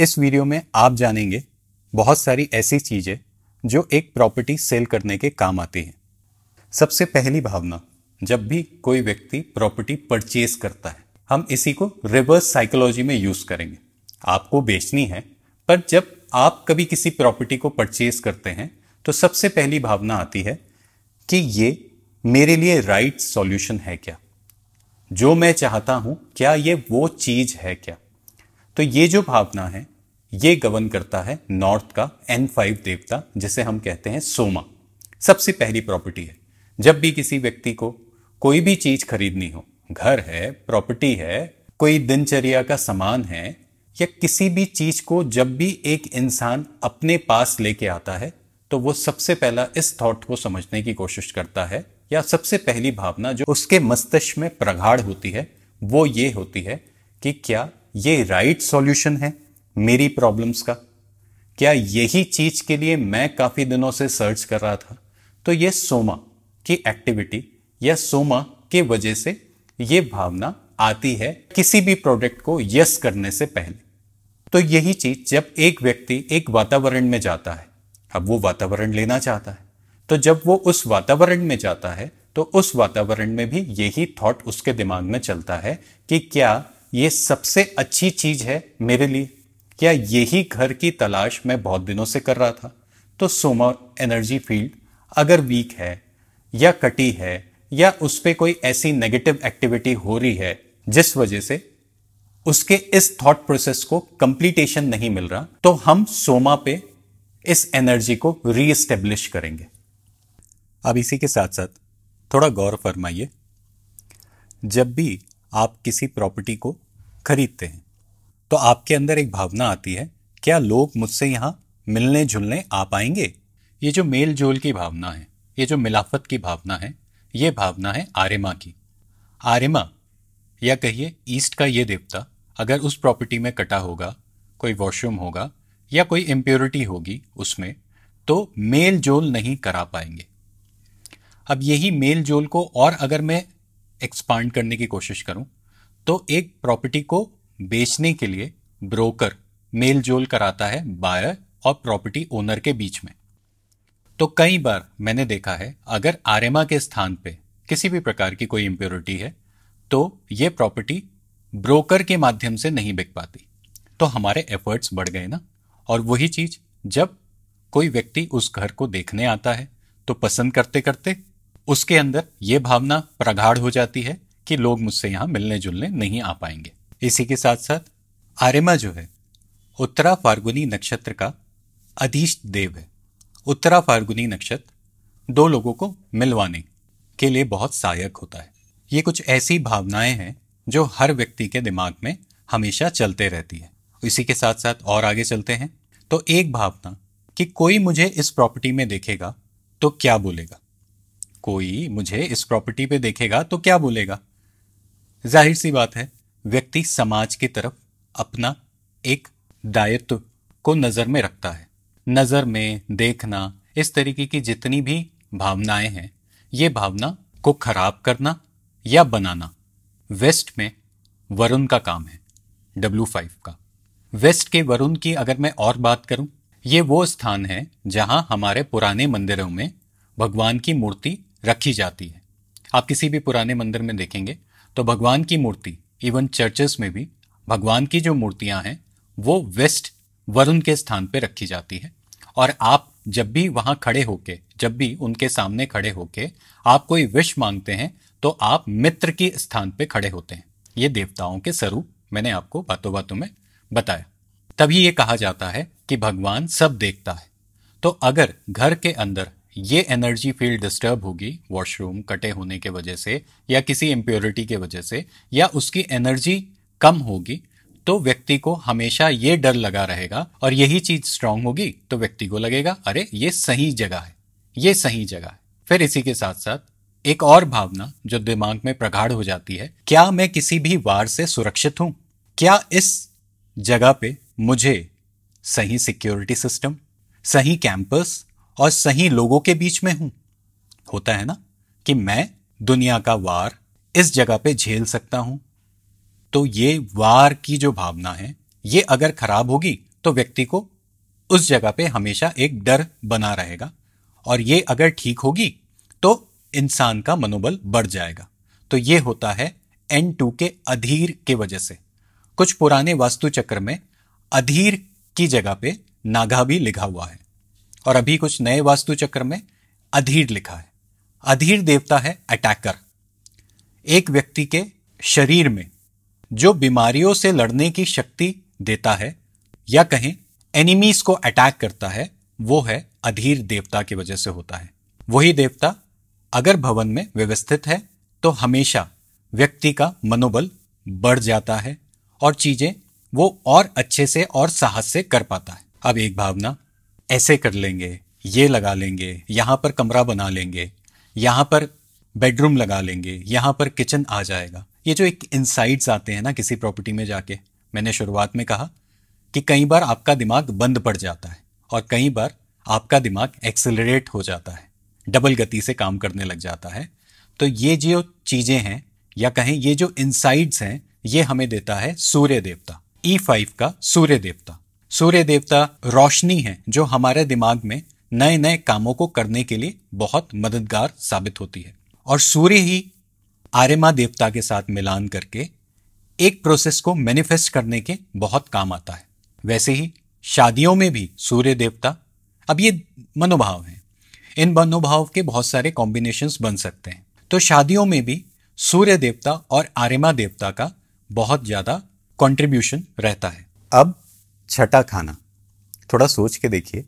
इस वीडियो में आप जानेंगे बहुत सारी ऐसी चीज़ें जो एक प्रॉपर्टी सेल करने के काम आती हैं सबसे पहली भावना जब भी कोई व्यक्ति प्रॉपर्टी परचेज करता है हम इसी को रिवर्स साइकोलॉजी में यूज़ करेंगे आपको बेचनी है पर जब आप कभी किसी प्रॉपर्टी को परचेज करते हैं तो सबसे पहली भावना आती है कि ये मेरे लिए राइट सॉल्यूशन है क्या जो मैं चाहता हूं क्या ये वो चीज़ है क्या तो ये जो भावना है ये गवन करता है नॉर्थ का एन फाइव देवता जिसे हम कहते हैं सोमा सबसे पहली प्रॉपर्टी है जब भी किसी व्यक्ति को कोई भी चीज खरीदनी हो घर है प्रॉपर्टी है कोई दिनचर्या का सामान है या किसी भी चीज को जब भी एक इंसान अपने पास लेके आता है तो वो सबसे पहला इस थॉट को समझने की कोशिश करता है या सबसे पहली भावना जो उसके मस्तिष्क में प्रगाढ़ होती है वो ये होती है कि क्या ये राइट सॉल्यूशन है मेरी प्रॉब्लम्स का क्या यही चीज के लिए मैं काफी दिनों से सर्च कर रहा था तो ये सोमा की एक्टिविटी या सोमा के वजह से ये भावना आती है किसी भी प्रोडक्ट को यस करने से पहले तो यही चीज जब एक व्यक्ति एक वातावरण में जाता है अब वो वातावरण लेना चाहता है तो जब वो उस वातावरण में जाता है तो उस वातावरण में भी यही थॉट उसके दिमाग में चलता है कि क्या ये सबसे अच्छी चीज है मेरे लिए क्या यही घर की तलाश मैं बहुत दिनों से कर रहा था तो सोमा एनर्जी फील्ड अगर वीक है या कटी है या उस पर कोई ऐसी नेगेटिव एक्टिविटी हो रही है जिस वजह से उसके इस थॉट प्रोसेस को कंप्लीटेशन नहीं मिल रहा तो हम सोमा पे इस एनर्जी को रीएस्टेब्लिश करेंगे अब इसी के साथ साथ थोड़ा गौर फरमाइए जब भी आप किसी प्रॉपर्टी को खरीदते हैं तो आपके अंदर एक भावना आती है क्या लोग मुझसे यहाँ मिलने जुलने आ पाएंगे ये जो मेल जोल की भावना है ये जो मिलाफत की भावना है ये भावना है आर्यमा की आर्यमा या कहिए ईस्ट का ये देवता अगर उस प्रॉपर्टी में कटा होगा कोई वॉशरूम होगा या कोई इम्प्योरिटी होगी उसमें तो मेल जोल नहीं करा पाएंगे अब यही मेल जोल को और अगर मैं एक्सपांड करने की कोशिश करूं तो एक प्रॉपर्टी को बेचने के लिए ब्रोकर मेल जोल कराता है बायर और प्रॉपर्टी ओनर के बीच में तो कई बार मैंने देखा है अगर आरएमआ के स्थान पे किसी भी प्रकार की कोई इम्प्योरिटी है तो ये प्रॉपर्टी ब्रोकर के माध्यम से नहीं बिक पाती तो हमारे एफर्ट्स बढ़ गए ना और वही चीज़ जब कोई व्यक्ति उस घर को देखने आता है तो पसंद करते करते उसके अंदर ये भावना प्रगाढ़ हो जाती है कि लोग मुझसे यहाँ मिलने जुलने नहीं आ पाएंगे इसी के साथ साथ आर्यमा जो है उत्तरा फार्गुनी नक्षत्र का अधीश देव है उत्तरा फार्गुनी नक्षत्र दो लोगों को मिलवाने के लिए बहुत सहायक होता है ये कुछ ऐसी भावनाएं हैं जो हर व्यक्ति के दिमाग में हमेशा चलते रहती है इसी के साथ साथ और आगे चलते हैं तो एक भावना कि कोई मुझे इस प्रॉपर्टी में देखेगा तो क्या बोलेगा कोई मुझे इस प्रॉपर्टी पे देखेगा तो क्या बोलेगा जाहिर सी बात है व्यक्ति समाज की तरफ अपना एक दायित्व को नज़र में रखता है नज़र में देखना इस तरीके की जितनी भी भावनाएं हैं ये भावना को खराब करना या बनाना वेस्ट में वरुण का काम है डब्ल्यू फाइव का वेस्ट के वरुण की अगर मैं और बात करूं ये वो स्थान है जहां हमारे पुराने मंदिरों में भगवान की मूर्ति रखी जाती है आप किसी भी पुराने मंदिर में देखेंगे तो भगवान की मूर्ति इवन चर्चेस में भी भगवान की जो मूर्तियां हैं वो वेस्ट वरुण के स्थान पर रखी जाती है और आप जब भी वहां खड़े होके जब भी उनके सामने खड़े होके आप कोई विश मांगते हैं तो आप मित्र के स्थान पर खड़े होते हैं ये देवताओं के स्वरूप मैंने आपको बातों बातों में बताया तभी ये कहा जाता है कि भगवान सब देखता है तो अगर घर के अंदर ये एनर्जी फील्ड डिस्टर्ब होगी वॉशरूम कटे होने के वजह से या किसी इम्प्योरिटी के वजह से या उसकी एनर्जी कम होगी तो व्यक्ति को हमेशा ये डर लगा रहेगा और यही चीज स्ट्रांग होगी तो व्यक्ति को लगेगा अरे ये सही जगह है ये सही जगह है फिर इसी के साथ साथ एक और भावना जो दिमाग में प्रगाढ़ हो जाती है क्या मैं किसी भी वार से सुरक्षित हूं क्या इस जगह पे मुझे सही सिक्योरिटी सिस्टम सही कैंपस और सही लोगों के बीच में हूं होता है ना कि मैं दुनिया का वार इस जगह पे झेल सकता हूं तो ये वार की जो भावना है ये अगर खराब होगी तो व्यक्ति को उस जगह पे हमेशा एक डर बना रहेगा और ये अगर ठीक होगी तो इंसान का मनोबल बढ़ जाएगा तो ये होता है एन टू के अधीर के वजह से कुछ पुराने वास्तुचक्र में अधीर की जगह पे नागा भी लिखा हुआ है और अभी कुछ नए वास्तु चक्र में अधीर लिखा है अधीर देवता है अटैकर एक व्यक्ति के शरीर में जो बीमारियों से लड़ने की शक्ति देता है या कहें एनिमीज को अटैक करता है वो है अधीर देवता की वजह से होता है वही देवता अगर भवन में व्यवस्थित है तो हमेशा व्यक्ति का मनोबल बढ़ जाता है और चीजें वो और अच्छे से और साहस से कर पाता है अब एक भावना ऐसे कर लेंगे ये लगा लेंगे यहाँ पर कमरा बना लेंगे यहाँ पर बेडरूम लगा लेंगे यहाँ पर किचन आ जाएगा ये जो एक इंसाइट्स आते हैं ना किसी प्रॉपर्टी में जाके मैंने शुरुआत में कहा कि कई बार आपका दिमाग बंद पड़ जाता है और कई बार आपका दिमाग एक्सेलरेट हो जाता है डबल गति से काम करने लग जाता है तो ये जो चीज़ें हैं या कहें ये जो इंसाइट्स हैं ये हमें देता है सूर्य देवता ई e फाइव का सूर्य देवता सूर्य देवता रोशनी है जो हमारे दिमाग में नए नए कामों को करने के लिए बहुत मददगार साबित होती है और सूर्य ही आर्यमा देवता के साथ मिलान करके एक प्रोसेस को मैनिफेस्ट करने के बहुत काम आता है वैसे ही शादियों में भी सूर्य देवता अब ये मनोभाव है इन मनोभाव के बहुत सारे कॉम्बिनेशंस बन सकते हैं तो शादियों में भी सूर्य देवता और आर्यमा देवता का बहुत ज़्यादा कंट्रीब्यूशन रहता है अब छठा खाना थोड़ा सोच के देखिए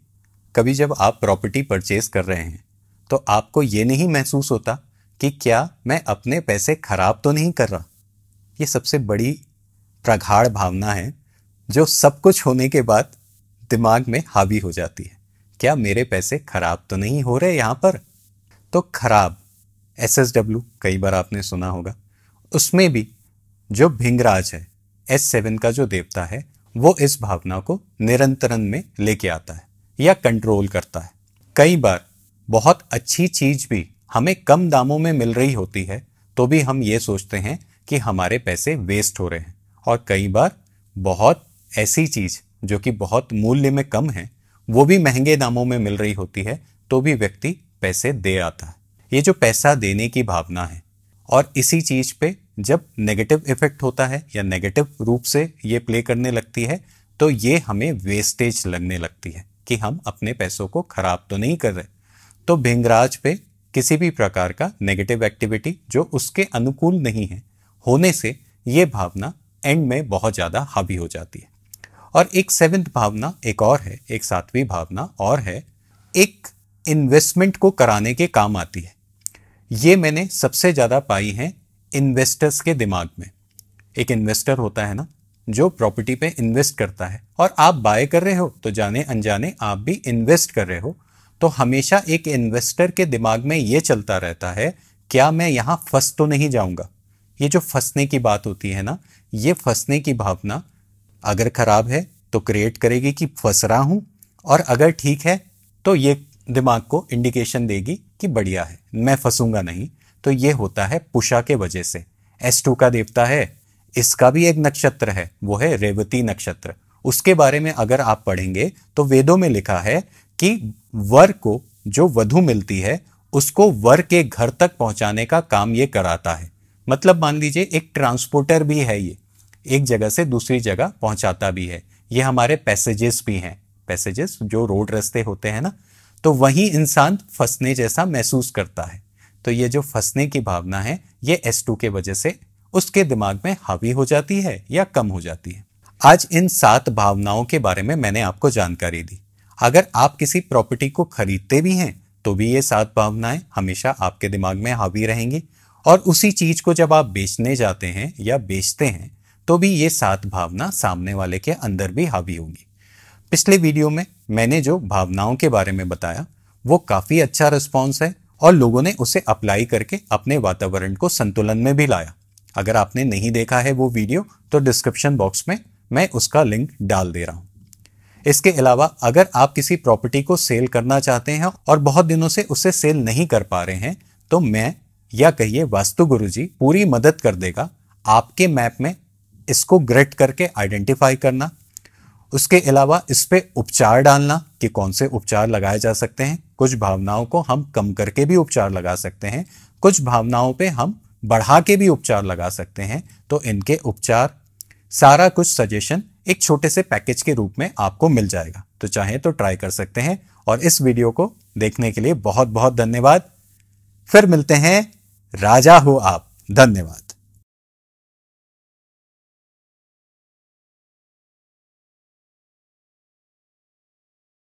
कभी जब आप प्रॉपर्टी परचेज कर रहे हैं तो आपको ये नहीं महसूस होता कि क्या मैं अपने पैसे खराब तो नहीं कर रहा ये सबसे बड़ी प्रगाढ़ भावना है जो सब कुछ होने के बाद दिमाग में हावी हो जाती है क्या मेरे पैसे खराब तो नहीं हो रहे यहाँ पर तो खराब एस एस डब्ल्यू कई बार आपने सुना होगा उसमें भी जो भिंगराज है एस सेवन का जो देवता है वो इस भावना को निरंतरण में लेके आता है या कंट्रोल करता है कई बार बहुत अच्छी चीज भी हमें कम दामों में मिल रही होती है तो भी हम ये सोचते हैं कि हमारे पैसे वेस्ट हो रहे हैं और कई बार बहुत ऐसी चीज जो कि बहुत मूल्य में कम है वो भी महंगे दामों में मिल रही होती है तो भी व्यक्ति पैसे दे आता है ये जो पैसा देने की भावना है और इसी चीज पे जब नेगेटिव इफेक्ट होता है या नेगेटिव रूप से ये प्ले करने लगती है तो ये हमें वेस्टेज लगने लगती है कि हम अपने पैसों को खराब तो नहीं कर रहे तो भिंगराज पे किसी भी प्रकार का नेगेटिव एक्टिविटी जो उसके अनुकूल नहीं है होने से ये भावना एंड में बहुत ज़्यादा हावी हो जाती है और एक सेवेंथ भावना एक और है एक सातवीं भावना और है एक इन्वेस्टमेंट को कराने के काम आती है ये मैंने सबसे ज़्यादा पाई हैं इन्वेस्टर्स के दिमाग में एक इन्वेस्टर होता है ना जो प्रॉपर्टी पे इन्वेस्ट करता है और आप बाय कर रहे हो तो जाने अनजाने आप भी इन्वेस्ट कर रहे हो तो हमेशा एक इन्वेस्टर के दिमाग में ये चलता रहता है क्या मैं यहाँ फंस तो नहीं जाऊँगा ये जो फंसने की बात होती है ना ये फंसने की भावना अगर ख़राब है तो क्रिएट करेगी कि फंस रहा हूँ और अगर ठीक है तो ये दिमाग को इंडिकेशन देगी कि बढ़िया है मैं फंसूंगा नहीं तो ये होता है पुषा के वजह से एस टू का देवता है इसका भी एक नक्षत्र है वो है रेवती नक्षत्र उसके बारे में अगर आप पढ़ेंगे तो वेदों में लिखा है कि वर को जो वधु मिलती है उसको वर के घर तक पहुंचाने का काम ये कराता है मतलब मान लीजिए एक ट्रांसपोर्टर भी है ये एक जगह से दूसरी जगह पहुंचाता भी है ये हमारे पैसेजेस भी हैं पैसेजेस जो रोड रस्ते होते हैं ना तो वही इंसान फंसने जैसा महसूस करता है तो ये जो फंसने की भावना है ये एस टू के वजह से उसके दिमाग में हावी हो जाती है या कम हो जाती है आज इन सात भावनाओं के बारे में मैंने आपको जानकारी दी अगर आप किसी प्रॉपर्टी को खरीदते भी हैं तो भी ये सात भावनाएं हमेशा आपके दिमाग में हावी रहेंगी और उसी चीज को जब आप बेचने जाते हैं या बेचते हैं तो भी ये सात भावना सामने वाले के अंदर भी हावी होगी पिछले वीडियो में मैंने जो भावनाओं के बारे में बताया वो काफ़ी अच्छा रिस्पॉन्स है और लोगों ने उसे अप्लाई करके अपने वातावरण को संतुलन में भी लाया अगर आपने नहीं देखा है वो वीडियो तो डिस्क्रिप्शन बॉक्स में मैं उसका लिंक डाल दे रहा हूँ इसके अलावा अगर आप किसी प्रॉपर्टी को सेल करना चाहते हैं और बहुत दिनों से उसे सेल नहीं कर पा रहे हैं तो मैं या कहिए वास्तु गुरु जी पूरी मदद कर देगा आपके मैप में इसको ग्रेट करके आइडेंटिफाई करना उसके अलावा इस पर उपचार डालना कि कौन से उपचार लगाए जा सकते हैं कुछ भावनाओं को हम कम करके भी उपचार लगा सकते हैं कुछ भावनाओं पे हम बढ़ा के भी उपचार लगा सकते हैं तो इनके उपचार सारा कुछ सजेशन एक छोटे से पैकेज के रूप में आपको मिल जाएगा तो चाहे तो ट्राई कर सकते हैं और इस वीडियो को देखने के लिए बहुत बहुत धन्यवाद फिर मिलते हैं राजा हो आप धन्यवाद